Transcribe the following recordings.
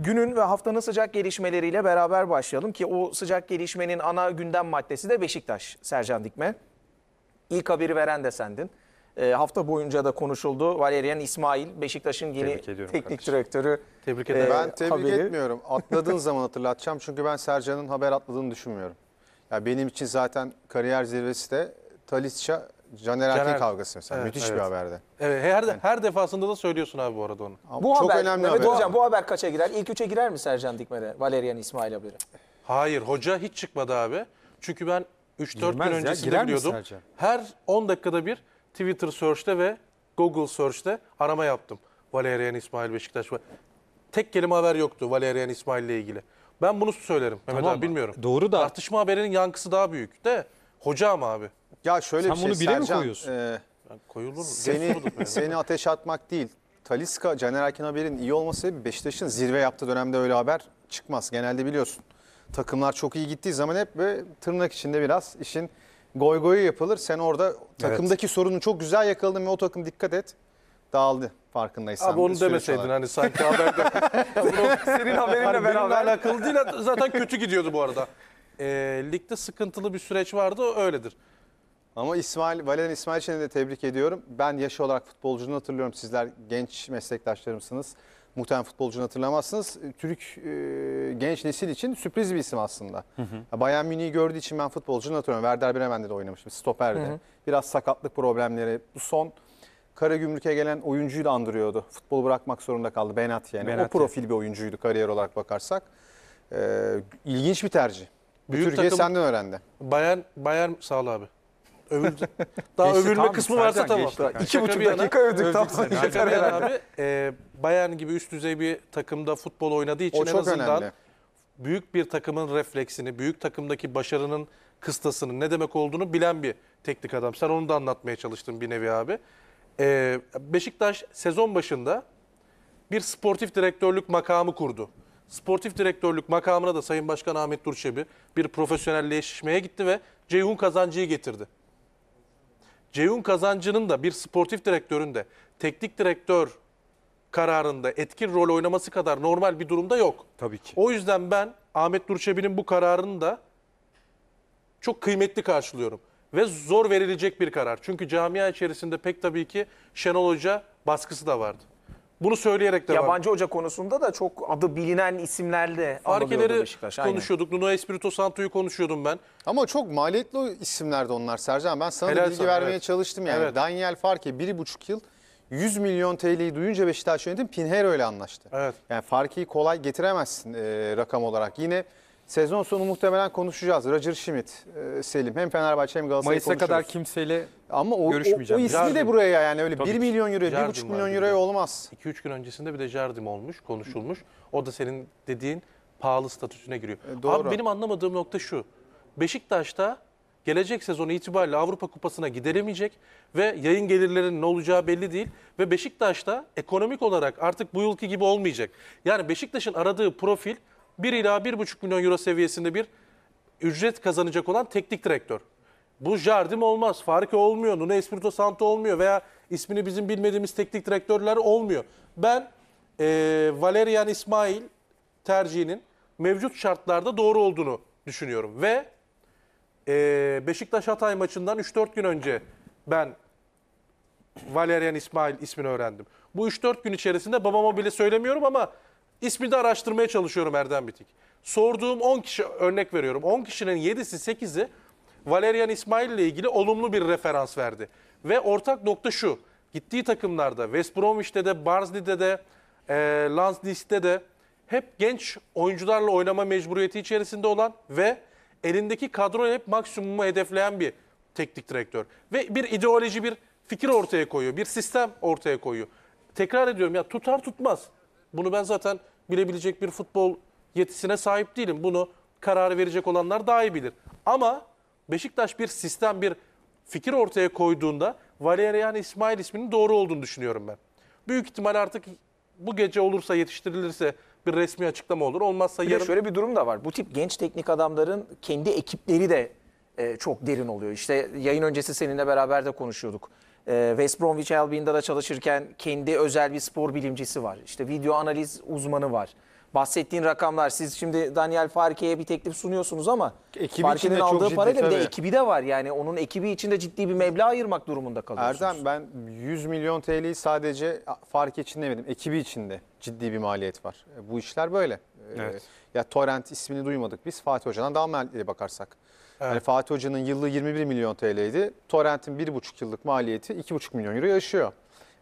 Günün ve haftanın sıcak gelişmeleriyle beraber başlayalım ki o sıcak gelişmenin ana gündem maddesi de Beşiktaş Sercan Dikme. İlk haberi veren de sendin. E, hafta boyunca da konuşuldu. Valerian İsmail Beşiktaş'ın yeni teknik kardeşim. direktörü. Tebrik e, ederim. ben tebrik haberi. etmiyorum. Atladığın zaman hatırlatacağım çünkü ben Sercan'ın haber atladığını düşünmüyorum. Ya benim için zaten kariyer zirvesi de Talisca Caner Erkin Caner- kavgası mesela. Evet, Müthiş bir evet. haberde. Evet, her, her defasında da söylüyorsun abi bu arada onu. Bu Çok haber, önemli Mehmet haber. Hocam bu haber kaça girer? İlk üçe girer mi Sercan Dikmer'e, Valerian İsmail haberi? Hayır hoca hiç çıkmadı abi. Çünkü ben 3-4 gün öncesinde girer biliyordum. Her 10 dakikada bir Twitter search'te ve Google search'te arama yaptım. Valerian İsmail Beşiktaş. Tek kelime haber yoktu Valerian İsmail ile ilgili. Ben bunu söylerim Mehmet Tamam, abi bilmiyorum. doğru da- Tartışma haberinin yankısı daha büyük de hoca ama abi. Ya şöyle Sen bir şey bunu bile mi koyuyorsun? e, koyulur mu? seni seni ateş atmak değil. Taliska, Caner Erkin Haber'in iyi olması sebebi Beşiktaş'ın zirve yaptığı dönemde öyle haber çıkmaz. Genelde biliyorsun. Takımlar çok iyi gittiği zaman hep böyle tırnak içinde biraz işin goy goyu yapılır. Sen orada takımdaki sorunu çok güzel yakaladın ve o takım dikkat et dağıldı farkındaysan. Abi onu Süreç demeseydin olarak. hani sanki haberde. Senin hani haberinle beraber. alakalı değil zaten kötü gidiyordu bu arada. Ee, ligde sıkıntılı bir süreç vardı o öyledir. Ama İsmail, Valerian İsmail için de tebrik ediyorum. Ben yaş olarak futbolcunu hatırlıyorum. Sizler genç meslektaşlarımsınız. Muhtemelen futbolcunu hatırlamazsınız. Türk e, genç nesil için sürpriz bir isim aslında. Hı hı. Bayern Münih'i gördüğü için ben futbolcunu hatırlıyorum. Werder Bremen'de de oynamıştım. Stoper'de. Hı hı. Biraz sakatlık problemleri. Bu son Karagümrük'e gelen oyuncuyu da andırıyordu. Futbolu bırakmak zorunda kaldı. Benat yani. Benat o profil bir oyuncuydu kariyer olarak bakarsak. Ee, ilginç bir tercih. Büyük Türkiye takım, senden öğrendi. Bayern, Bayern sağ ol abi. Övüldü. Daha Geçti, övülme tam, kısmı varsa tamam. geçti İki buçuk dakika övdük tamam. sonra yeter Fener abi e, Bayern gibi üst düzey bir takımda futbol oynadığı için O en azından önemli. büyük bir takımın refleksini, büyük takımdaki başarının kıstasını ne demek olduğunu bilen bir teknik adam. Sen onu da anlatmaya çalıştın bir nevi abi. E, Beşiktaş sezon başında bir sportif direktörlük makamı kurdu. Sportif direktörlük makamına da Sayın Başkan Ahmet Durçebi bir profesyonelleşmeye gitti ve Ceyhun Kazancı'yı getirdi. Ceyhun Kazancı'nın da bir sportif direktörün de teknik direktör kararında etkin rol oynaması kadar normal bir durumda yok. Tabii ki. O yüzden ben Ahmet Nurçebi'nin bu kararını da çok kıymetli karşılıyorum. Ve zor verilecek bir karar. Çünkü camia içerisinde pek tabii ki Şenol Hoca baskısı da vardı. Bunu söyleyerek de Yabancı hoca konusunda da çok adı bilinen isimlerde Farkeleri konuşuyorduk. Nuno Espirito Santo'yu konuşuyordum ben. Ama çok maliyetli isimlerdi onlar Sercan. Ben sana Helal bilgi sana, vermeye evet. çalıştım yani. Evet. Daniel Farke 1,5 yıl 100 milyon TL'yi duyunca Beşiktaş yönetim Pinheiro ile anlaştı. Evet. Yani Farke'yi kolay getiremezsin e, rakam olarak. Yine Sezon sonu muhtemelen konuşacağız. Roger Schmidt, e, Selim. Hem Fenerbahçe hem Galatasaray. Mayıs'a kadar kimseyle Ama o, o, o ismi Jardim. de buraya yani öyle Tabii 1 milyon euro, Jardim 1,5 milyon var olmaz. 2-3 gün öncesinde bir de Jardim olmuş, konuşulmuş. O da senin dediğin pahalı statüsüne giriyor. E, doğru. Abi benim anlamadığım nokta şu. Beşiktaş'ta gelecek sezon itibariyle Avrupa Kupası'na gideremeyecek ve yayın gelirlerinin ne olacağı belli değil ve Beşiktaş'ta ekonomik olarak artık bu yılki gibi olmayacak. Yani Beşiktaş'ın aradığı profil 1 ila 1,5 milyon euro seviyesinde bir ücret kazanacak olan teknik direktör. Bu Jardim olmaz, Farke olmuyor, Nuno Espirito Santo olmuyor veya ismini bizim bilmediğimiz teknik direktörler olmuyor. Ben e, Valerian İsmail tercihinin mevcut şartlarda doğru olduğunu düşünüyorum. Ve e, Beşiktaş-Hatay maçından 3-4 gün önce ben Valerian İsmail ismini öğrendim. Bu 3-4 gün içerisinde babama bile söylemiyorum ama İsmi de araştırmaya çalışıyorum Erdem Bitik. Sorduğum 10 kişi örnek veriyorum. 10 kişinin 7'si 8'i Valerian İsmail ile ilgili olumlu bir referans verdi. Ve ortak nokta şu. Gittiği takımlarda West Bromwich'te de Barnsley'de de e, Lansdale'de de hep genç oyuncularla oynama mecburiyeti içerisinde olan ve elindeki kadroyu hep maksimumu hedefleyen bir teknik direktör. Ve bir ideoloji, bir fikir ortaya koyuyor. Bir sistem ortaya koyuyor. Tekrar ediyorum ya tutar tutmaz. Bunu ben zaten bilebilecek bir futbol yetisine sahip değilim. Bunu kararı verecek olanlar daha iyi bilir. Ama Beşiktaş bir sistem, bir fikir ortaya koyduğunda Valerian İsmail isminin doğru olduğunu düşünüyorum ben. Büyük ihtimal artık bu gece olursa yetiştirilirse bir resmi açıklama olur. Olmazsa bir yarın... şöyle bir durum da var. Bu tip genç teknik adamların kendi ekipleri de e, çok derin oluyor. İşte yayın öncesi seninle beraber de konuşuyorduk. E, West Bromwich Albion'da da çalışırken kendi özel bir spor bilimcisi var. İşte video analiz uzmanı var. Bahsettiğin rakamlar siz şimdi Daniel Farke'ye bir teklif sunuyorsunuz ama Farke'nin aldığı ciddi, parayla bir de ekibi de var. Yani onun ekibi için de ciddi bir meblağ ayırmak durumunda kalıyorsunuz. Erdem ben 100 milyon TL'yi sadece Farke için demedim. Ekibi için de ciddi bir maliyet var. E, bu işler böyle. E, evet. Ya Torrent ismini duymadık biz. Fatih Hoca'dan daha maliyetli bakarsak. Evet. Yani Fatih Hoca'nın yıllığı 21 milyon TL'ydi. Torrent'in 1,5 yıllık maliyeti 2,5 milyon euro yaşıyor.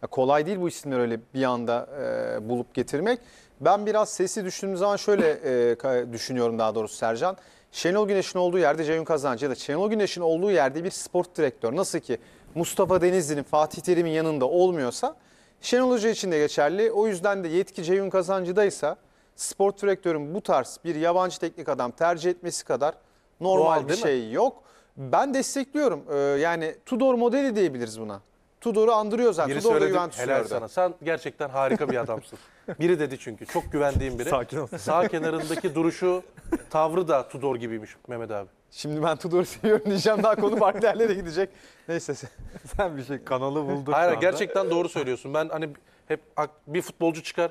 Ya kolay değil bu isimleri öyle bir anda e, bulup getirmek. Ben biraz sesi düştüğümüz zaman şöyle e, düşünüyorum daha doğrusu Sercan. Şenol Güneş'in olduğu yerde Ceyhun Kazancı ya da Şenol Güneş'in olduğu yerde bir sport direktör nasıl ki Mustafa Denizli'nin Fatih Terim'in yanında olmuyorsa Şenol Hoca için de geçerli. O yüzden de yetki Ceyhun Kazancı'daysa sport direktörün bu tarz bir yabancı teknik adam tercih etmesi kadar Normal Doğal bir değil mi? şey yok. Ben destekliyorum. Ee, yani Tudor modeli diyebiliriz buna. Tudor'u andırıyor zaten. Biri Tudor söyledi. Juventus'u Helal sana. Sen gerçekten harika bir adamsın. Biri dedi çünkü. Çok güvendiğim biri. Sakin ol. Sağ kenarındaki duruşu, tavrı da Tudor gibiymiş Mehmet abi. Şimdi ben Tudor'u seviyorum diyeceğim. Daha konu farklı yerlere gidecek. Neyse. sen- Sen bir şey kanalı buldun. Hayır gerçekten doğru söylüyorsun. Ben hani hep bir futbolcu çıkar.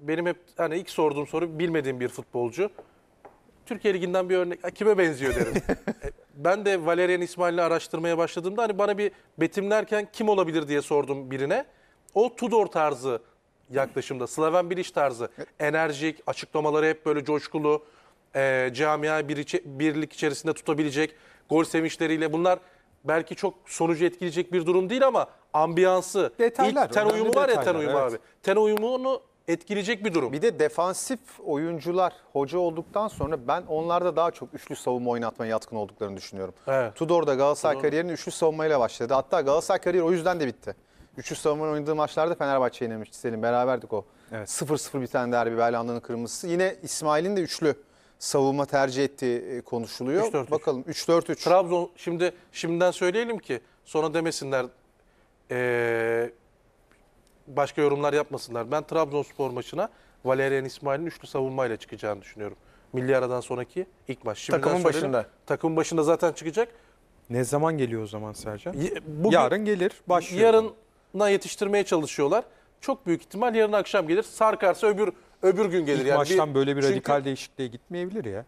Benim hep hani ilk sorduğum soru bilmediğim bir futbolcu. Türkiye Ligi'nden bir örnek kime benziyor derim. E, ben de Valerian İsmail'i araştırmaya başladığımda hani bana bir betimlerken kim olabilir diye sordum birine. O Tudor tarzı yaklaşımda, Slaven Bilic tarzı. Enerjik, açıklamaları hep böyle coşkulu, e, camia bir içi, birlik içerisinde tutabilecek, gol sevinçleriyle bunlar belki çok sonucu etkileyecek bir durum değil ama ambiyansı, Detaylar, ilk ten uyumu var ya ten uyumu evet. abi. Ten uyumunu etkileyecek bir durum. Bir de defansif oyuncular hoca olduktan sonra ben onlarda daha çok üçlü savunma oynatmaya yatkın olduklarını düşünüyorum. Evet. Tudor da Galatasaray Tudor. kariyerini üçlü savunmayla başladı. Hatta Galatasaray kariyeri o yüzden de bitti. Üçlü savunma oynadığı maçlarda Fenerbahçe yenilmişti Selim. Beraberdik o. 0-0 evet. 0 -0 biten derbi Belhanda'nın kırmızısı. Yine İsmail'in de üçlü savunma tercih ettiği e, konuşuluyor. 3 -4 -3. Bakalım 3-4-3. Trabzon şimdi şimdiden söyleyelim ki sonra demesinler ee, başka yorumlar yapmasınlar. Ben Trabzonspor maçına Valerian İsmail'in üçlü savunmayla çıkacağını düşünüyorum. Milli aradan sonraki ilk maç. Şimdiden takımın başında. Takımın başında zaten çıkacak. Ne zaman geliyor o zaman Sercan? Bugün, yarın gelir. Başlıyor. Yarına yetiştirmeye çalışıyorlar. Çok büyük ihtimal yarın akşam gelir. Sarkarsa öbür öbür gün gelir. İlk yani maçtan bir, böyle bir radikal çünkü, değişikliğe gitmeyebilir ya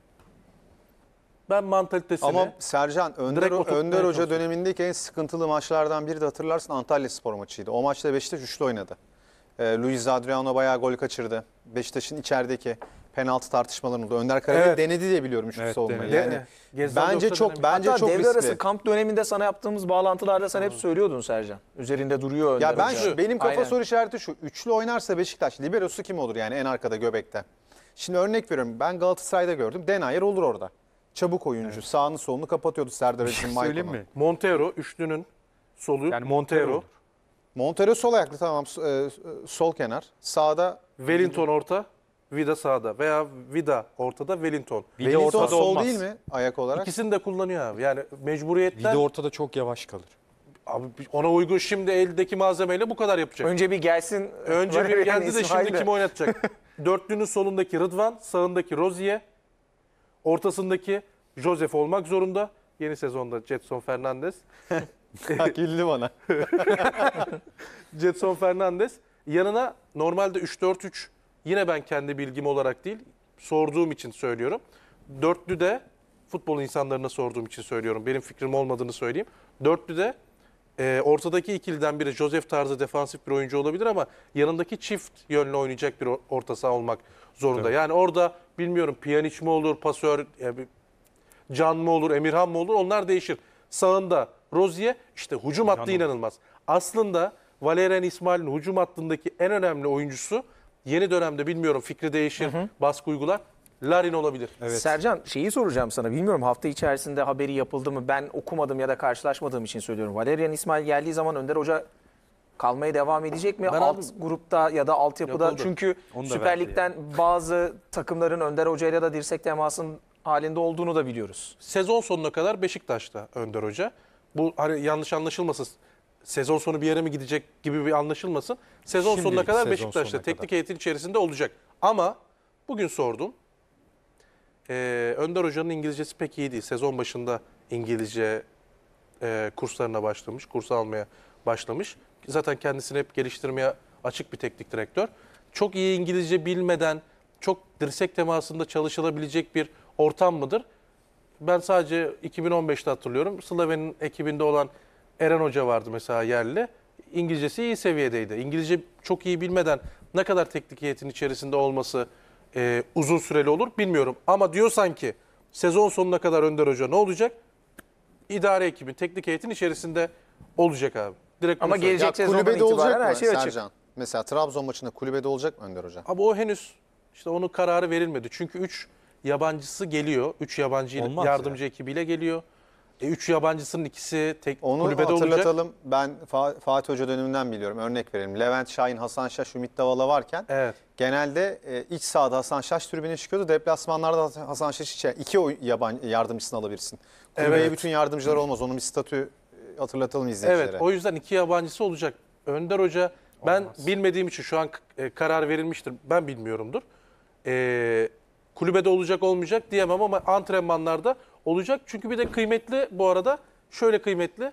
ben mantalitesini... Ama Sercan Önder, Önder Hoca dönemindeki en sıkıntılı maçlardan biri de hatırlarsın Antalya Spor maçıydı. O maçta Beşiktaş üçlü oynadı. E, Luis Adriano bayağı gol kaçırdı. Beşiktaş'ın içerideki penaltı tartışmaları oldu. Önder Karabey evet. denedi diye biliyorum şu evet, savunmayı. Yani Gezdan bence çok dönemi. bence Hatta çok devre riskli. arası kamp döneminde sana yaptığımız bağlantılarda sen hep söylüyordun Sercan. Üzerinde duruyor Önder Ya ben şu benim kafa Aynen. soru işareti şu. Üçlü oynarsa Beşiktaş liberosu kim olur yani en arkada göbekte? Şimdi örnek veriyorum. Ben Galatasaray'da gördüm. Denayer olur orada çabuk oyuncu. Evet. Sağını solunu kapatıyordu Serdar şey Aziz'in Söyleyeyim mi? Montero üçlünün solu. Yani Montero. Montero sol ayaklı tamam e, e, sol kenar. Sağda Wellington orta, Vida sağda veya Vida ortada, Wellington. Vida Wellington ortada sol olmaz. değil mi ayak olarak? İkisini de kullanıyor abi. Yani mecburiyetten Vida ortada çok yavaş kalır. Abi ona uygun şimdi eldeki malzemeyle bu kadar yapacak. Önce bir gelsin. Önce bir geldi de şimdi kim oynatacak? Dörtlünün solundaki Rıdvan, sağındaki Rozier, ortasındaki Joseph olmak zorunda. Yeni sezonda Jetson Fernandez. Hak güldü bana. Jetson Fernandez. Yanına normalde 3-4-3 yine ben kendi bilgim olarak değil sorduğum için söylüyorum. Dörtlü de futbol insanlarına sorduğum için söylüyorum. Benim fikrim olmadığını söyleyeyim. Dörtlü de e, ortadaki ikiliden biri Josef tarzı defansif bir oyuncu olabilir ama yanındaki çift yönlü oynayacak bir orta saha olmak zorunda. Evet. Yani orada bilmiyorum Pjanic mi olur, pasör, e, Can mı olur, Emirhan mı olur onlar değişir. Sağında Rozier işte hücum hattı inanılmaz. Aslında Valerian İsmail'in hücum hattındaki en önemli oyuncusu yeni dönemde bilmiyorum fikri değişir, hı hı. baskı uygular. Larin olabilir. Evet. Sercan şeyi soracağım sana. Bilmiyorum hafta içerisinde haberi yapıldı mı? Ben okumadım ya da karşılaşmadığım için söylüyorum. Valerian İsmail geldiği zaman Önder Hoca kalmaya devam edecek mi? Ben alt abi, grupta ya da altyapıda. Yapıldı. Çünkü Süper Lig'den bazı takımların Önder Hoca da dirsek temasının halinde olduğunu da biliyoruz. Sezon sonuna kadar Beşiktaş'ta Önder Hoca. Bu hani yanlış anlaşılmasın. Sezon sonu bir yere mi gidecek gibi bir anlaşılmasın. Sezon Şimdilik sonuna kadar sezon Beşiktaş'ta sonuna teknik kadar. heyetin içerisinde olacak. Ama bugün sordum. Ee, Önder Hoca'nın İngilizcesi pek iyi değil. Sezon başında İngilizce e, kurslarına başlamış, kurs almaya başlamış. Zaten kendisini hep geliştirmeye açık bir teknik direktör. Çok iyi İngilizce bilmeden çok dirsek temasında çalışılabilecek bir ortam mıdır? Ben sadece 2015'te hatırlıyorum. Slaven'in ekibinde olan Eren Hoca vardı mesela yerli. İngilizcesi iyi seviyedeydi. İngilizce çok iyi bilmeden ne kadar teknik heyetin içerisinde olması e, uzun süreli olur bilmiyorum. Ama diyorsan ki sezon sonuna kadar Önder Hoca ne olacak? İdare ekibi, teknik heyetin içerisinde olacak abi. Direkt Ama gelecek sezondan kulübede itibaren şey olacak her mı şey açık. Sercan? Mesela Trabzon maçında kulübede olacak mı Önder Hoca? Abi o henüz işte onu kararı verilmedi. Çünkü 3 yabancısı geliyor. 3 yabancı Olmaz yardımcı ya. ekibiyle geliyor. E, üç yabancısının ikisi tek Onu kulübede hatırlatalım. Ben Fatih Hoca döneminden biliyorum. Örnek verelim. Levent Şahin, Hasan Şaş, Ümit Davala varken evet. genelde e, iç sahada Hasan Şaş tribüne çıkıyordu. Deplasmanlarda Hasan Şaş içe iki yabancı yardımcısını alabilirsin. Kulübeye evet. bütün yardımcılar olmaz. Onun bir statü e, hatırlatalım izleyicilere. Evet. O yüzden iki yabancısı olacak. Önder Hoca ben olmaz. bilmediğim için şu an e, karar verilmiştir. Ben bilmiyorumdur e, kulübede olacak olmayacak diyemem ama antrenmanlarda olacak. Çünkü bir de kıymetli bu arada şöyle kıymetli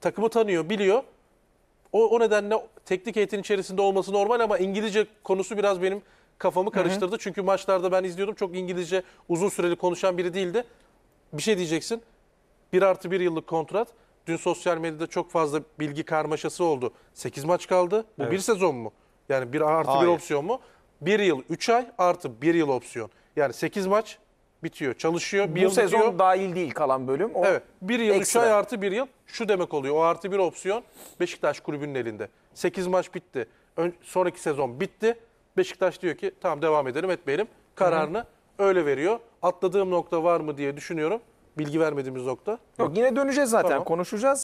takımı tanıyor biliyor. O, o nedenle teknik heyetin içerisinde olması normal ama İngilizce konusu biraz benim kafamı karıştırdı. Hı hı. Çünkü maçlarda ben izliyordum çok İngilizce uzun süreli konuşan biri değildi. Bir şey diyeceksin 1 artı 1 yıllık kontrat. Dün sosyal medyada çok fazla bilgi karmaşası oldu. 8 maç kaldı. Bu evet. bir sezon mu? Yani bir artı Hayır. bir opsiyon mu? 1 yıl 3 ay artı 1 yıl opsiyon. Yani 8 maç bitiyor. Çalışıyor. Bir Bu yıl sezon bitiyor. dahil değil kalan bölüm. O evet. Bir yıl, ekstra. üç ay artı bir yıl. Şu demek oluyor. O artı bir opsiyon Beşiktaş kulübünün elinde. Sekiz maç bitti. Ön, sonraki sezon bitti. Beşiktaş diyor ki tamam devam edelim etmeyelim. Kararını Hı -hı. öyle veriyor. Atladığım nokta var mı diye düşünüyorum. Bilgi vermediğimiz nokta. Yok, Yok. yine döneceğiz zaten. Tamam. Konuşacağız.